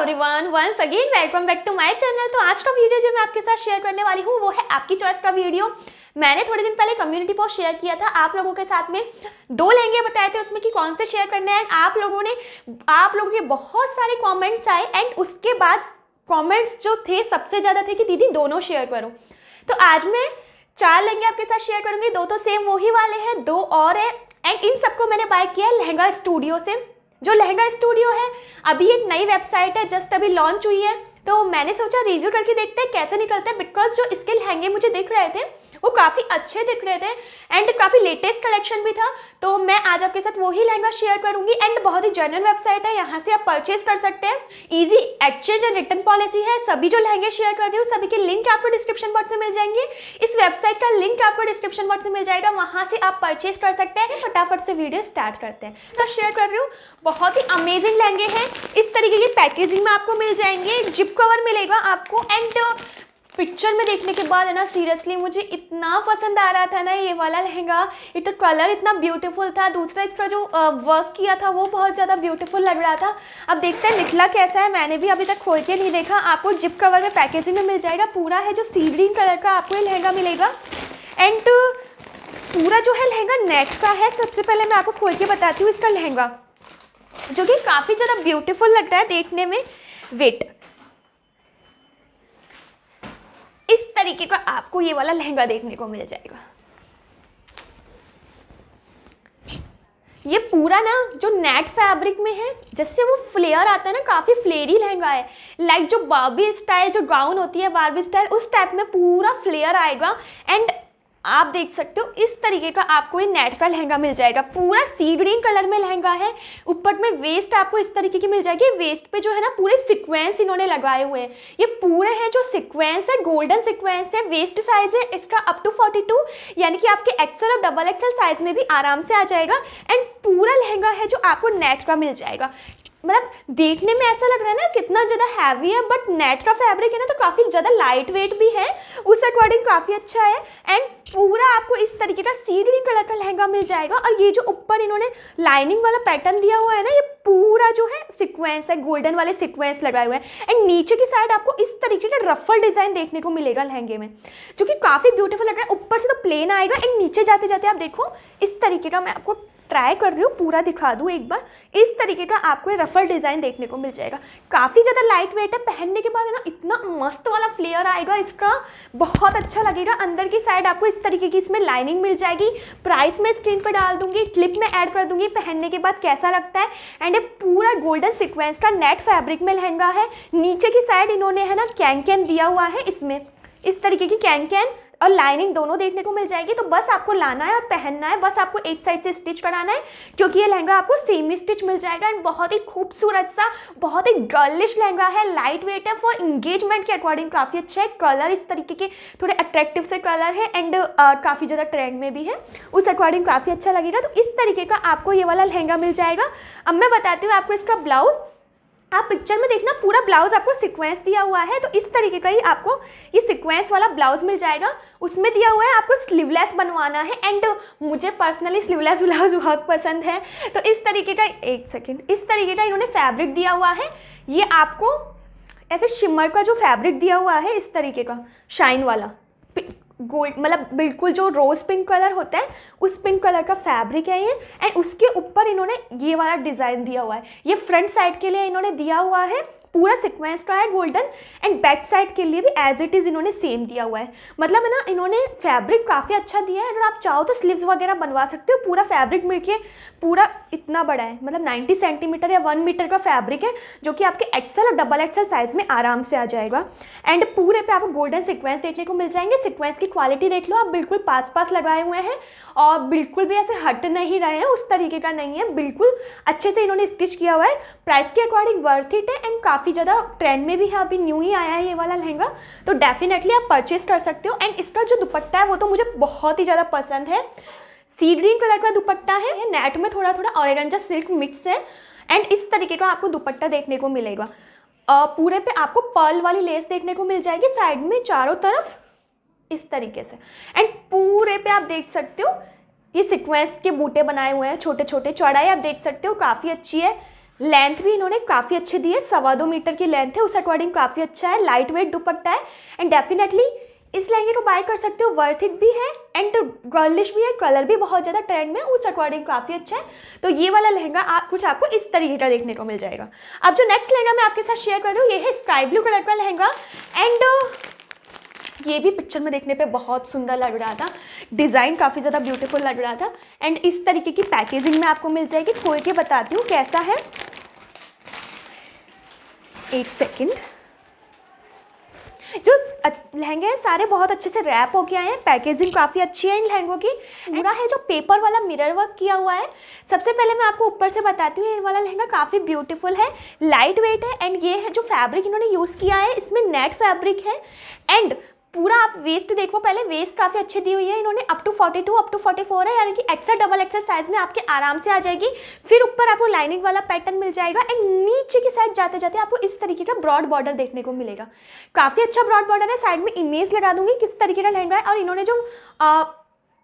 Everyone once again welcome back to my channel तो आज का वीडियो जो मैं आपके साथ शेयर करने वाली हूँ वो है आपकी चॉइस का वीडियो मैंने थोड़े दिन पहले कम्युनिटी पोस्ट शेयर किया था आप लोगों के साथ में दो लहंगे बताए थे उसमें कि कौन से शेयर करने हैं आप लोगों ने आप लोगों के बहुत सारे कॉमेंट्स आए एंड उसके बाद कॉमेंट्स जो थे सबसे ज़्यादा थे कि दीदी दोनों शेयर करो तो आज मैं चार लहंगे आपके साथ शेयर करूँगी दो तो सेम वही वाले हैं दो और हैं एंड इन सबको मैंने बाय किया लहंगा स्टूडियो से जो लहंगा स्टूडियो है अभी एक नई वेबसाइट है जस्ट अभी लॉन्च हुई है तो मैंने सोचा रिव्यू करके देखते हैं कैसे निकलते हैं बिकॉज जो इसके लहंगे मुझे दिख रहे थे वो काफ़ी अच्छे दिख रहे थे एंड काफ़ी लेटेस्ट कलेक्शन भी था तो मैं आज आपके साथ वही लहंगा शेयर करूंगी एंड बहुत ही जनरल वेबसाइट है यहाँ से आप परचेज कर सकते हैं easy exchange and return policy है सभी जो लहंगे शेयर कर रही हूँ सभी के लिंक आपको डिस्क्रिप्शन बॉक्स में मिल जाएंगे इस वेबसाइट का लिंक आपको डिस्क्रिप्शन बॉक्स में मिल जाएगा वहाँ से आप परचेज कर सकते हैं फटाफट से वीडियो स्टार्ट करते हैं तो शेयर कर रही हूँ बहुत ही अमेजिंग लहंगे हैं इस तरीके की पैकेजिंग में आपको मिल जाएंगे जिप गिफ्ट कवर मिलेगा आपको एंड पिक्चर uh, में देखने के बाद है ना सीरियसली मुझे इतना पसंद आ रहा था ना ये वाला लहंगा ये तो कलर इतना ब्यूटीफुल था दूसरा इसका जो वर्क uh, किया था वो बहुत ज़्यादा ब्यूटीफुल लग रहा था अब देखते हैं निकला कैसा है मैंने भी अभी तक खोल के नहीं देखा आपको जिप कवर में पैकेजिंग में मिल जाएगा पूरा है जो सी ग्रीन कलर का आपको ये लहंगा मिलेगा एंड पूरा जो है लहंगा नेट का है सबसे पहले मैं आपको खोल के बताती हूँ इसका लहंगा जो कि काफ़ी ज़्यादा ब्यूटीफुल लगता है देखने में वेट तरीके का आपको ये वाला लहंगा देखने को मिल जाएगा ये पूरा ना जो नेट फैब्रिक में है जिससे वो फ्लेयर आता है ना काफ़ी फ्लेयरी लहंगा है लाइक जो बार्बी स्टाइल जो गाउन होती है बार्बी स्टाइल उस टाइप में पूरा फ्लेयर आएगा एंड आप देख सकते हो इस तरीके का आपको ये नेट का लहंगा मिल जाएगा पूरा सी ग्रीन कलर में लहंगा है ऊपर में वेस्ट आपको इस तरीके की मिल जाएगी वेस्ट पे जो है ना पूरे सिक्वेंस इन्होंने लगाए हुए हैं ये पूरे हैं जो सिक्वेंस है गोल्डन सिक्वेंस है वेस्ट साइज है इसका अप टू फोर्टी टू यानी कि आपके एक्सल और डबल एक्सल साइज में भी आराम से आ जाएगा एंड पूरा लहंगा है जो आपको नेट का मिल जाएगा मतलब देखने में ऐसा लग रहा है ना कितना ज़्यादा हैवी है बट नेट का फैब्रिक है ना तो काफ़ी ज़्यादा लाइट वेट भी है उस अकॉर्डिंग काफ़ी अच्छा है एंड पूरा आपको इस तरीके का सी ग्रीन कलर का लहंगा मिल जाएगा और ये जो ऊपर इन्होंने लाइनिंग वाला पैटर्न दिया हुआ है ना ये पूरा जो है सिक्वेंस है गोल्डन वाले सिक्वेंस लगाए हुए हैं एंड नीचे की साइड आपको इस तरीके का रफल डिज़ाइन देखने को मिलेगा लहंगे में जो कि काफ़ी ब्यूटीफुल लग रहा है ऊपर से तो प्लेन आएगा एंड नीचे जाते जाते आप देखो इस तरीके का मैं आपको ट्राई कर रही हूँ पूरा दिखा दूँ एक बार इस तरीके का आपको रफल डिज़ाइन देखने को मिल जाएगा काफ़ी ज़्यादा लाइट वेट है पहनने के बाद ना इतना मस्त वाला फ्लेयर आएगा इसका बहुत अच्छा लगेगा अंदर की साइड आपको इस तरीके की इसमें लाइनिंग मिल जाएगी प्राइस मैं स्क्रीन पर डाल दूँगी क्लिप में ऐड कर दूँगी पहनने के बाद कैसा लगता है एंड ये पूरा गोल्डन सिक्वेंस का नेट फैब्रिक में लहंगा है नीचे की साइड इन्होंने है ना कैन दिया हुआ है इसमें इस तरीके की कैन कैन और लाइनिंग दोनों देखने को मिल जाएगी तो बस आपको लाना है और पहनना है बस आपको एक साइड से स्टिच कराना है क्योंकि ये लहंगा आपको सेमी स्टिच मिल जाएगा एंड बहुत ही खूबसूरत सा बहुत ही गर्लिश लहंगा है लाइट वेट है फॉर इंगेजमेंट के अकॉर्डिंग काफ़ी अच्छा है कलर इस तरीके के थोड़े अट्रैक्टिव से कलर है एंड काफ़ी ज़्यादा ट्रेंड में भी है उस अकॉर्डिंग काफ़ी अच्छा लगेगा तो इस तरीके का आपको ये वाला लहंगा मिल जाएगा अब मैं बताती हूँ आपको इसका ब्लाउज आप पिक्चर में देखना पूरा ब्लाउज आपको सीक्वेंस दिया हुआ है तो इस तरीके का ही आपको ये सीक्वेंस वाला ब्लाउज मिल जाएगा उसमें दिया हुआ है आपको स्लीवलेस बनवाना है एंड मुझे पर्सनली स्लीवलेस ब्लाउज बहुत पसंद है तो इस तरीके का एक सेकेंड इस तरीके का इन्होंने फैब्रिक दिया हुआ है ये आपको ऐसे शिमर का जो फैब्रिक दिया हुआ है इस तरीके का शाइन वाला गोल्ड मतलब बिल्कुल जो रोज़ पिंक कलर होता है उस पिंक कलर का फैब्रिक है ये एंड उसके ऊपर इन्होंने ये वाला डिज़ाइन दिया हुआ है ये फ्रंट साइड के लिए इन्होंने दिया हुआ है पूरा सिक्वेंस है गोल्डन एंड बैक साइड के लिए भी एज इट इज़ इन्होंने सेम दिया हुआ है मतलब है ना इन्होंने फैब्रिक काफ़ी अच्छा दिया है अगर आप चाहो तो स्लीव्स वगैरह बनवा सकते हो पूरा फैब्रिक मिलके पूरा इतना बड़ा है मतलब 90 सेंटीमीटर या वन मीटर का फैब्रिक है जो कि आपके एक्सल और डबल एक्सल साइज़ में आराम से आ जाएगा एंड पूरे पे आपको गोल्डन सिक्वेंस देखने को मिल जाएंगे सिक्वेंस की क्वालिटी देख लो आप बिल्कुल पास पास लगाए हुए हैं और बिल्कुल भी ऐसे हट नहीं रहे हैं उस तरीके का नहीं है बिल्कुल अच्छे से इन्होंने स्टिच किया हुआ है प्राइस के अकॉर्डिंग वर्थ इट है एंड काफ़ी काफ़ी ज़्यादा ट्रेंड में भी है अभी न्यू ही आया है ये वाला लहंगा तो डेफिनेटली आप परचेज कर सकते हो एंड इसका जो दुपट्टा है वो तो मुझे बहुत ही ज़्यादा पसंद है सी ग्रीन कलर का दुपट्टा है ये नेट में थोड़ा थोड़ा ऑरेंजा सिल्क मिक्स है एंड इस तरीके का आपको दुपट्टा देखने को मिलेगा पूरे पे आपको पर्ल वाली लेस देखने को मिल जाएगी साइड में चारों तरफ इस तरीके से एंड पूरे पे आप देख सकते हो ये सिक्वेंस के बूटे बनाए हुए हैं छोटे छोटे चौड़ाई आप देख सकते हो काफ़ी अच्छी है लेंथ भी इन्होंने काफ़ी अच्छे दी है सवा दो मीटर की लेंथ है उस अकॉर्डिंग काफ़ी अच्छा है लाइट वेट दुपट्टा है एंड डेफिनेटली इस लहंगे को बाय कर सकते हो वर्थ इट भी है एंड गर्लिश भी है कलर भी बहुत ज़्यादा ट्रेंड में उस अकॉर्डिंग काफ़ी अच्छा है तो ये वाला लहंगा आप कुछ आपको इस तरीके का देखने को मिल जाएगा अब जो नेक्स्ट लहंगा मैं आपके साथ शेयर कर रही हूँ ये है स्काई ब्लू कलर का लहंगा एंड ये भी पिक्चर में देखने पे बहुत सुंदर लग रहा था डिज़ाइन काफ़ी ज़्यादा ब्यूटीफुल लग रहा था एंड इस तरीके की पैकेजिंग में आपको मिल जाएगी खोल के बताती हूँ कैसा है एक सेकेंड जो लहंगे हैं सारे बहुत अच्छे से रैप हो गया है पैकेजिंग काफ़ी अच्छी है इन लहंगों की पूरा है जो पेपर वाला मिरर वर्क किया हुआ है सबसे पहले मैं आपको ऊपर से बताती हूँ ये वाला लहंगा काफ़ी ब्यूटीफुल है लाइट वेट है एंड ये है जो फैब्रिक इन्होंने यूज़ किया है इसमें नेट फैब्रिक है एंड पूरा आप वेस्ट देखो पहले वेस्ट काफ़ी अच्छी दी हुई है इन्होंने अप टू 42 अप टू 44 है यानी कि एक्सर डबल एक्सर साइज में आपके आराम से आ जाएगी फिर ऊपर आपको लाइनिंग वाला पैटर्न मिल जाएगा एंड नीचे की साइड जाते जाते आपको इस तरीके का ब्रॉड बॉर्डर देखने को मिलेगा काफ़ी अच्छा ब्रॉड बॉर्डर है साइड में इमेज लगा दूंगी किस तरीके का लहंगा है और इन्होंने जो आ,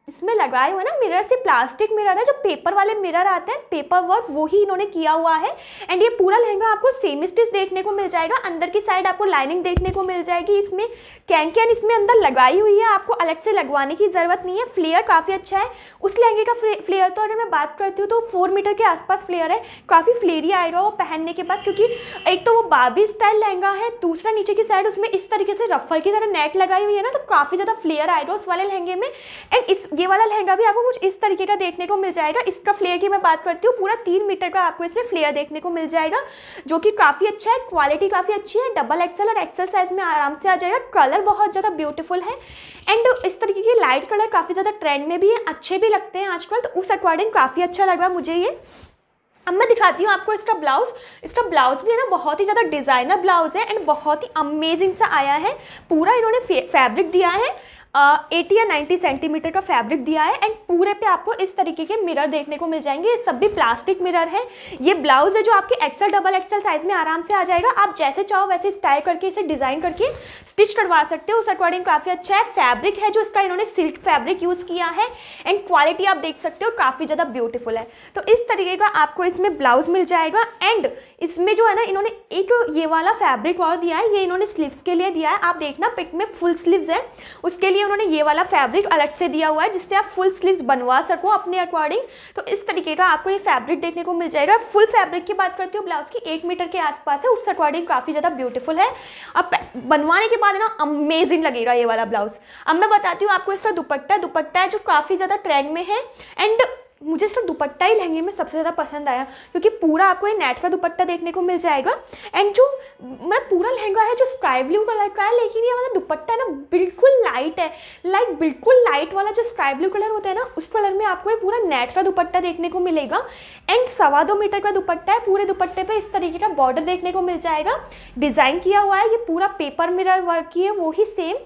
इसमें लगाए हुए ना मिरर से प्लास्टिक मिरर है जो पेपर वाले मिरर आते हैं पेपर वर्क वो ही इन्होंने किया हुआ है एंड ये पूरा लहंगा आपको सेम स्टिच देखने को मिल जाएगा अंदर की साइड आपको लाइनिंग देखने को मिल जाएगी इसमें कैन इसमें अंदर लगाई हुई है आपको अलग से लगवाने की ज़रूरत नहीं है फ्लेयर काफ़ी अच्छा है उस लहंगे का फ्लेयर तो अगर मैं बात करती हूँ तो फोर मीटर के आसपास फ्लेयर है काफ़ी फ्लेरी आएगा वो पहनने के बाद क्योंकि एक तो वो बाबी स्टाइल लहंगा है दूसरा नीचे की साइड उसमें इस तरीके से रफल की तरह नेट लगाई हुई है ना तो काफ़ी ज़्यादा फ्लेयर आएगा उस वाले लहंगे में एंड इस ये वाला लहंगा भी आपको कुछ इस तरीके का देखने को मिल जाएगा इसका फ्लेयर की मैं बात करती हूँ पूरा तीन मीटर का आपको इसमें फ्लेयर देखने को मिल जाएगा जो कि काफ़ी अच्छा है क्वालिटी काफ़ी अच्छी है डबल एक्सल और एक्सल साइज में आराम से आ जाएगा कलर बहुत ज़्यादा ब्यूटीफुल है एंड इस तरीके की लाइट कलर काफ़ी ज़्यादा ट्रेंड में भी है अच्छे भी लगते हैं आजकल तो उस अकॉर्डिंग काफ़ी अच्छा लगा मुझे ये अब मैं दिखाती हूँ आपको इसका ब्लाउज इसका ब्लाउज भी है ना बहुत ही ज़्यादा डिज़ाइनर ब्लाउज है एंड बहुत ही अमेजिंग सा आया है पूरा इन्होंने फैब्रिक दिया है एटी या नाइन्टी सेंटीमीटर का फैब्रिक दिया है एंड पूरे पे आपको इस तरीके के मिरर देखने को मिल जाएंगे ये सब भी प्लास्टिक मिरर है ये ब्लाउज है जो आपके एक्सल डबल एक्सल साइज में आराम से आ जाएगा आप जैसे चाहो वैसे स्टाइल करके इसे डिजाइन करके स्टिच करवा सकते हो उस अकॉर्डिंग काफ़ी अच्छा है फैब्रिक है जो इसका इन्होंने सिल्क फैब्रिक यूज़ किया है एंड क्वालिटी आप देख सकते हो काफ़ी ज़्यादा ब्यूटीफुल है तो इस तरीके का आपको इसमें ब्लाउज मिल जाएगा एंड इसमें जो है ना इन्होंने एक ये वाला फैब्रिक और दिया है ये इन्होंने स्लीव्स के लिए दिया है आप देखना पिट में फुल स्लीव्स है उसके लिए उन्होंने ये वाला फैब्रिक अलग से दिया हुआ है जिससे आप फुल स्लीव्स बनवा सको अपने अकॉर्डिंग तो इस तरीके का आपको ये फैब्रिक देखने को मिल जाएगा फुल फैब्रिक की बात करती हूँ ब्लाउज की एक मीटर के आसपास है उस अकॉर्डिंग काफ़ी ज़्यादा ब्यूटीफुल है अब बनवाने के बाद ना अमेजिंग लगेगा ये वाला ब्लाउज अब मैं बताती हूँ आपको इसका दुपट्टा दुपट्टा है जो काफ़ी ज़्यादा ट्रेंड में है एंड मुझे सिर्फ दुपट्टा ही लहंगे में सबसे ज़्यादा पसंद आया क्योंकि पूरा आपको ये नेटवा दुपट्टा देखने को मिल जाएगा एंड जो मतलब पूरा लहंगा है जो स्काई ब्लू कलर का है लेकिन ये वाला दुपट्टा है ना बिल्कुल लाइट है लाइक बिल्कुल लाइट वाला जो स्काई ब्लू कलर होता है ना उस कलर में आपको ये पूरा नेटवा दुपट्टा देखने को मिलेगा एंड सवा दो मीटर का दुपट्टा है पूरे दुपट्टे पर इस तरीके का बॉर्डर देखने को मिल जाएगा डिज़ाइन किया हुआ है ये पूरा पेपर मिरर वर्क की है वो ही सेम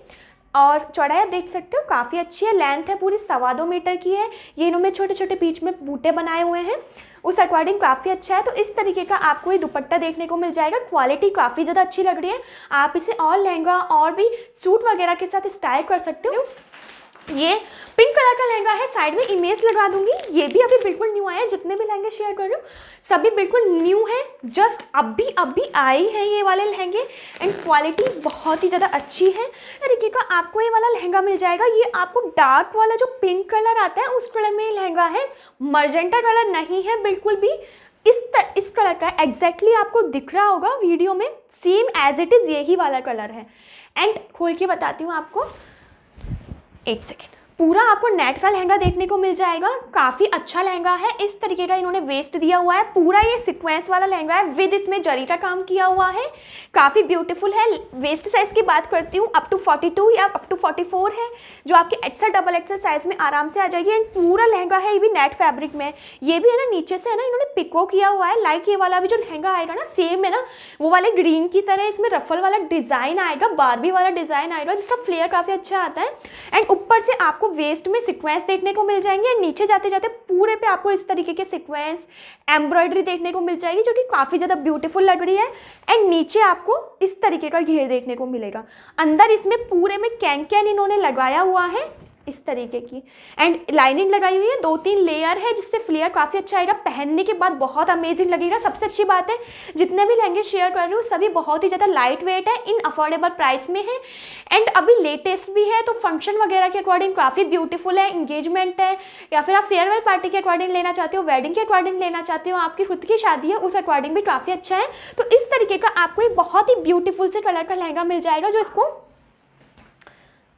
और चौड़ाई देख सकते हो काफ़ी अच्छी है लेंथ है पूरी सवा दो मीटर की है ये इन्होंने छोटे छोटे बीच में बूटे बनाए हुए हैं उस अकॉर्डिंग काफ़ी अच्छा है तो इस तरीके का आपको ये दुपट्टा देखने को मिल जाएगा क्वालिटी काफ़ी ज़्यादा अच्छी लग रही है आप इसे और लहंगा और भी सूट वगैरह के साथ स्टाइल कर सकते हो ये पिंक कलर का लहंगा है साइड में इमेज लगा दूंगी ये भी अभी बिल्कुल न्यू आया है जितने भी लहंगे शेयर कर रही हूँ सभी बिल्कुल न्यू है जस्ट अभी अभी आए हैं ये वाले लहंगे एंड क्वालिटी बहुत ही ज़्यादा अच्छी है तरीके का तो आपको ये वाला लहंगा मिल जाएगा ये आपको डार्क वाला जो पिंक कलर आता है उस कलर में ये लहंगा है मर्जेंटा कलर नहीं है बिल्कुल भी इस तर, इस कलर का एग्जैक्टली आपको दिख रहा होगा वीडियो में सेम एज इट इज़ यही वाला कलर है एंड खोल के बताती हूँ आपको 8 seconds. पूरा आपको नेट का लहंगा देखने को मिल जाएगा काफ़ी अच्छा लहंगा है इस तरीके का इन्होंने वेस्ट दिया हुआ है पूरा ये सिक्वेंस वाला लहंगा है विद इसमें जरी का काम किया हुआ है काफ़ी ब्यूटीफुल है वेस्ट साइज़ की बात करती हूँ अप टू या अप टू फोर है जो आपके एक्सल डबल एक्सल साइज़ में आराम से आ जाएगी एंड पूरा लहंगा है ये भी नेट फैब्रिक में ये भी है ना नीचे से है ना इन्होंने पिको किया हुआ है लाइक ये वाला भी जो लहंगा आएगा ना सेम है ना वो वाले ग्रीन की तरह इसमें रफल वाला डिज़ाइन आएगा बारबी वाला डिज़ाइन आएगा जिसका फ्लेयर काफ़ी अच्छा आता है एंड ऊपर से आपको वेस्ट में सिक्वेंस देखने को मिल जाएंगे और नीचे जाते जाते पूरे पे आपको इस तरीके के सिक्वेंस एम्ब्रॉयडरी देखने को मिल जाएगी जो कि काफ़ी ज़्यादा ब्यूटीफुल लग रही है एंड नीचे आपको इस तरीके का घेर देखने को मिलेगा अंदर इसमें पूरे में कैन कैन इन्होंने लगाया हुआ है इस तरीके की एंड लाइनिंग लगाई हुई है दो तीन लेयर है जिससे फ्लेयर काफ़ी अच्छा आएगा पहनने के बाद बहुत अमेजिंग लगेगा सबसे अच्छी बात है जितने भी लहंगे शेयर कर रही हूँ सभी बहुत ही ज़्यादा लाइट वेट है इन अफोर्डेबल प्राइस में है एंड अभी लेटेस्ट भी है तो फंक्शन वगैरह के अकॉर्डिंग काफ़ी ब्यूटीफुल है इंगेजमेंट है या फिर आप फेयरवेल पार्टी के अकॉर्डिंग लेना चाहते हो वेडिंग के अकॉर्डिंग लेना चाहते हो आपकी खुद की शादी है उस अकॉर्डिंग भी काफ़ी अच्छा है तो इस तरीके का आपको एक बहुत ही ब्यूटीफुल से कलर का लहंगा मिल जाएगा जो इसको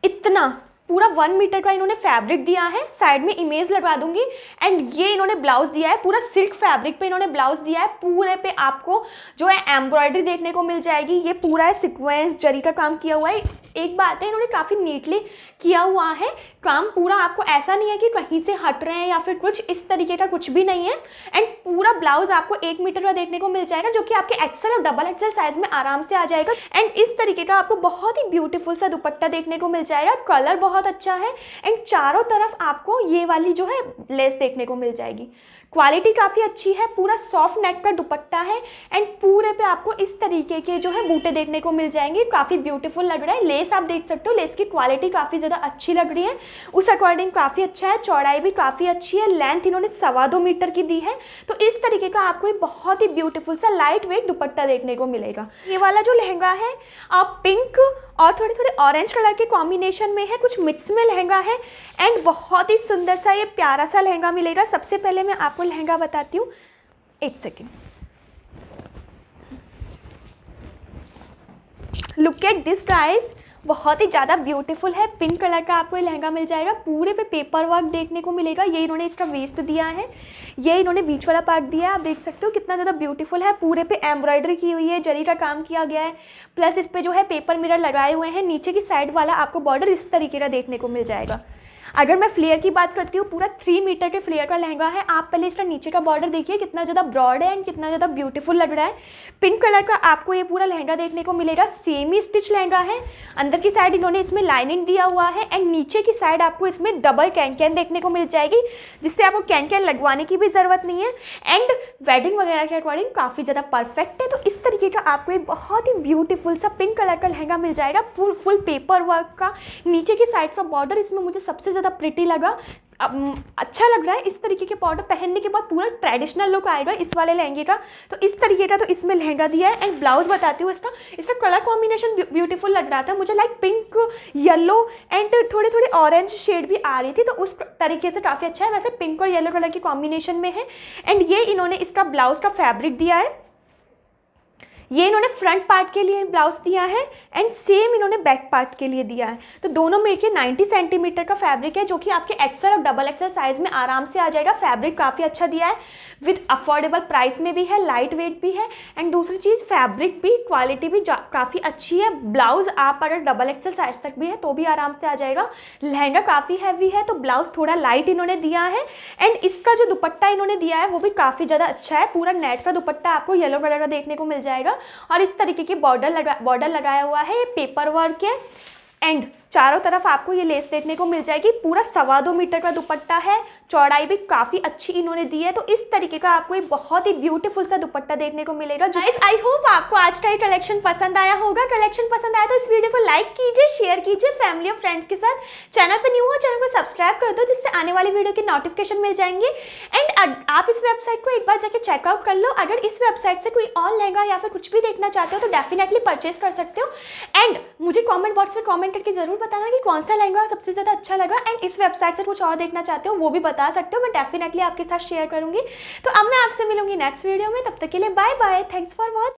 इतना पूरा वन मीटर का इन्होंने फैब्रिक दिया है साइड में इमेज लगवा दूंगी एंड ये इन्होंने ब्लाउज दिया है पूरा सिल्क फैब्रिक पे इन्होंने ब्लाउज दिया है पूरे पे आपको जो है एम्ब्रॉयडरी देखने को मिल जाएगी ये पूरा है सिक्वेंस जरी का काम किया हुआ है एक बात है इन्होंने काफ़ी नीटली किया हुआ है काम पूरा आपको ऐसा नहीं है कि कहीं से हट रहे हैं या फिर कुछ इस तरीके का कुछ भी नहीं है एंड पूरा ब्लाउज आपको एक मीटर का देखने को मिल जाएगा जो कि आपके एक्सल और डबल एक्सल साइज में आराम से आ जाएगा एंड इस तरीके का आपको बहुत ही ब्यूटीफुल सा दुपट्टा देखने को मिल जाएगा कलर बहुत अच्छा है एंड चारों तरफ आपको ये वाली जो है लेस देखने को मिल जाएगी क्वालिटी काफ़ी अच्छी है पूरा सॉफ्ट नेट का दुपट्टा है एंड पूरे पे आपको इस तरीके के जो है बूटे देखने को मिल जाएंगे काफ़ी ब्यूटीफुल लग रहा है लेस लेस आप देख सकते हो लेस की क्वालिटी काफ़ी ज़्यादा अच्छी लग रही है उस अकॉर्डिंग काफ़ी अच्छा है चौड़ाई भी काफ़ी अच्छी है लेंथ इन्होंने सवा दो मीटर की दी है तो इस तरीके का आपको एक बहुत ही ब्यूटीफुल सा लाइट वेट दुपट्टा देखने को मिलेगा ये वाला जो लहंगा है आप पिंक और थोड़े थोड़े ऑरेंज कलर के कॉम्बिनेशन में है कुछ मिक्स में लहंगा है एंड बहुत ही सुंदर सा ये प्यारा सा लहंगा मिलेगा सबसे पहले मैं आपको लहंगा बताती हूँ एक second look at this guys बहुत ही ज़्यादा ब्यूटीफुल है पिंक कलर का आपको ये लहंगा मिल जाएगा पूरे पे पेपर वर्क देखने को मिलेगा ये इन्होंने इसका वेस्ट दिया है ये इन्होंने बीच वाला पार्ट दिया है आप देख सकते हो कितना ज़्यादा ब्यूटीफुल है पूरे पे एम्ब्रॉयडरी की हुई है जरी का काम किया गया है प्लस इस पर जो है पेपर मिरर लगाए हुए हैं नीचे की साइड वाला आपको बॉर्डर इस तरीके का देखने को मिल जाएगा अगर मैं फ्लेयर की बात करती हूँ पूरा थ्री मीटर के फ्लेयर का लहंगा है आप पहले इसका नीचे का बॉर्डर देखिए कितना ज़्यादा ब्रॉड है एंड कितना ज़्यादा ब्यूटीफुल लग रहा है पिंक कलर का आपको ये पूरा लहंगा देखने को मिलेगा सेम ही स्टिच लहंगा है अंदर की साइड इन्होंने इसमें लाइनिंग दिया हुआ है एंड नीचे की साइड आपको इसमें डबल कैन कैन देखने को मिल जाएगी जिससे आपको कैन कैन लगवाने की भी ज़रूरत नहीं है एंड वेडिंग वगैरह के अकॉर्डिंग काफ़ी ज़्यादा परफेक्ट है तो इस तरीके का आपको एक बहुत ही ब्यूटीफुल सा पिंक कलर का लहंगा मिल जाएगा फुल फुल पेपर वर्क का नीचे की साइड का बॉर्डर इसमें मुझे सबसे ज़्यादा प्रिटी लग रहा अच्छा लग रहा है इस तरीके के पाउडर पहनने के बाद पूरा ट्रेडिशनल लुक आएगा इस वाले लहंगे का तो इस तरीके का तो इसमें लहंगा दिया है एंड ब्लाउज बताती हूँ इसका इसका कलर कॉम्बिनेशन ब्यूटीफुल लग रहा था मुझे लाइक पिंक येलो एंड थोड़े थोड़े ऑरेंज शेड भी आ रही थी तो उस तरीके से काफ़ी अच्छा है वैसे पिंक और येलो कलर की कॉम्बिनेशन में है एंड ये इन्होंने इसका ब्लाउज का फैब्रिक दिया है ये इन्होंने फ्रंट पार्ट के लिए ब्लाउज दिया है एंड सेम इन्होंने बैक पार्ट के लिए दिया है तो दोनों मिलकर 90 सेंटीमीटर का फैब्रिक है जो कि आपके एक्सल और डबल एक्सल साइज में आराम से आ जाएगा फैब्रिक काफ़ी अच्छा दिया है विद अफोर्डेबल प्राइस में भी है लाइट वेट भी है एंड दूसरी चीज़ फैब्रिक भी क्वालिटी भी काफ़ी अच्छी है ब्लाउज आप अगर डबल एक्सल साइज तक भी है तो भी आराम से आ जाएगा लहंगा काफ़ी हैवी है तो ब्लाउज थोड़ा लाइट इन्होंने दिया है एंड इसका जो दुपट्टा इन्होंने दिया है वो भी काफ़ी ज़्यादा अच्छा है पूरा नेट का दुपट्टा आपको येलो कलर का देखने को मिल जाएगा और इस तरीके की बॉर्डर लगा बॉर्डर लगाया हुआ है ये पेपर वर्क है एंड चारों तरफ आपको ये लेस देखने को मिल जाएगी पूरा सवा दो मीटर का दुपट्टा है चौड़ाई भी काफ़ी अच्छी इन्होंने दी है तो इस तरीके का आपको एक बहुत ही ब्यूटीफुल सा दुपट्टा देखने को मिलेगा गाइस आई होप आपको आज का ये कलेक्शन पसंद आया होगा कलेक्शन पसंद आया तो इस वीडियो को लाइक कीजिए शेयर कीजिए फैमिली और फ्रेंड्स के साथ चैनल पर न्यू हो चैनल को सब्सक्राइब कर दो जिससे आने वाली वीडियो की नोटिफिकेशन मिल जाएंगे एंड आप इस वेबसाइट को एक बार जाके चेकआउट कर लो अगर इस वेबसाइट से कोई ऑन लेगा या फिर कुछ भी देखना चाहते हो तो डेफिनेटली परचेज कर सकते हो एंड मुझे कॉमेंट बॉक्स में कॉमेंट करके जरूर बताना कि कौन सा लहंगा सबसे ज़्यादा अच्छा लग रहा है एंड इस वेबसाइट से कुछ और देखना चाहते हो वो भी बता सकते हो मैं डेफिनेटली आपके साथ शेयर करूँगी तो अब मैं आपसे मिलूंगी नेक्स्ट वीडियो में तब तक के लिए bye bye thanks for watch